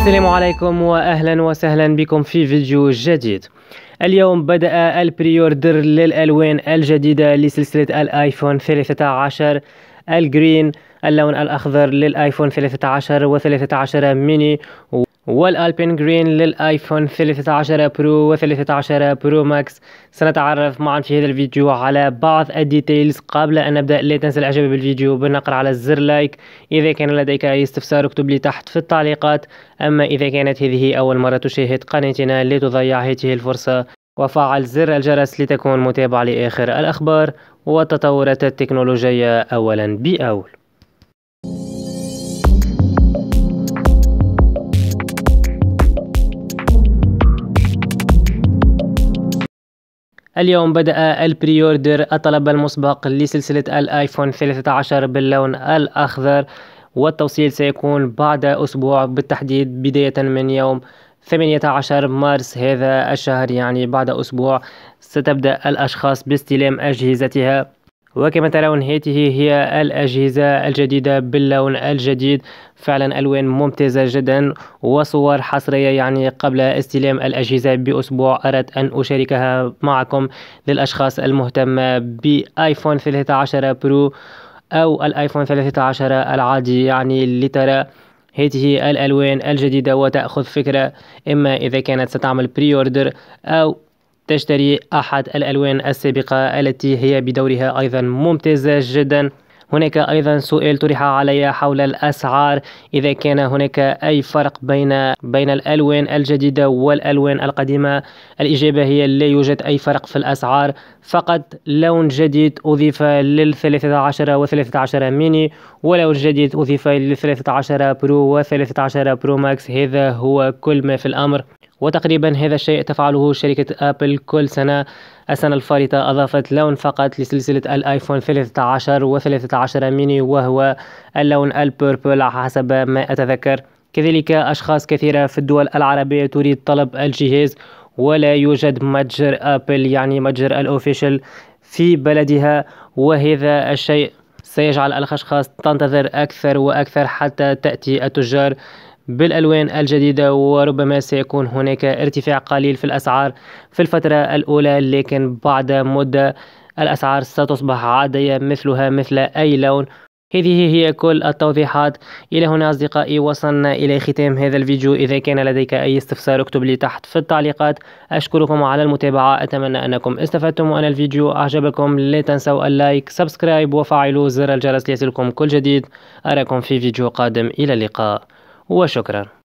السلام عليكم واهلا وسهلا بكم في فيديو جديد اليوم بدأ البريوردر للألوان الجديدة لسلسلة الآيفون 13 الجرين اللون الأخضر للآيفون 13 و 13 ميني والالبين جرين للايفون 13 برو و 13 برو ماكس سنتعرف معا في هذا الفيديو على بعض الديتيلز قبل ان نبدا لا تنسى الاعجاب بالفيديو بالنقر على الزر لايك اذا كان لديك اي استفسار اكتب لي تحت في التعليقات اما اذا كانت هذه اول مره تشاهد قناتنا لا تضيع هذه الفرصه وفعل زر الجرس لتكون متابع لاخر الاخبار والتطورات التكنولوجيه اولا باول اليوم بدأ البريوردر الطلب المسبق لسلسلة الآيفون 13 باللون الأخضر والتوصيل سيكون بعد أسبوع بالتحديد بداية من يوم 18 مارس هذا الشهر يعني بعد أسبوع ستبدأ الأشخاص باستلام أجهزتها وكما ترون هذه هي الأجهزة الجديدة باللون الجديد فعلا ألوان ممتازة جدا وصور حصرية يعني قبل استلام الأجهزة بأسبوع أردت أن أشاركها معكم للأشخاص المهتمة بآيفون 13 برو أو الآيفون 13 العادي يعني لترى هذه الألوان الجديدة وتأخذ فكرة إما إذا كانت ستعمل بري أوردر أو تشتري أحد الألوان السابقة التي هي بدورها أيضا ممتازة جدا هناك أيضا سؤال طرح علي حول الأسعار إذا كان هناك أي فرق بين بين الألوان الجديدة والألوان القديمة الإجابة هي لا يوجد أي فرق في الأسعار فقط لون جديد أضيف لل 13 و 13 ميني ولون جديد أضيف لل 13 برو و 13 برو ماكس هذا هو كل ما في الأمر وتقريبا هذا الشيء تفعله شركة أبل كل سنة السنة الفارطة أضافت لون فقط لسلسلة الآيفون 13 و 13 ميني وهو اللون البيربل حسب ما أتذكر كذلك أشخاص كثيرة في الدول العربية تريد طلب الجهاز ولا يوجد متجر أبل يعني متجر الأوفيشال في بلدها وهذا الشيء سيجعل الأشخاص تنتظر أكثر وأكثر حتى تأتي التجار بالألوان الجديدة وربما سيكون هناك ارتفاع قليل في الأسعار في الفترة الأولى لكن بعد مدة الأسعار ستصبح عادية مثلها مثل أي لون هذه هي كل التوضيحات إلى هنا أصدقائي وصلنا إلى ختام هذا الفيديو إذا كان لديك أي استفسار اكتب لي تحت في التعليقات أشكركم على المتابعة أتمنى أنكم استفدتم وأن الفيديو أعجبكم لا تنسوا اللايك سبسكرايب وفعلوا زر الجرس ليصلكم كل جديد أراكم في فيديو قادم إلى اللقاء وشكرا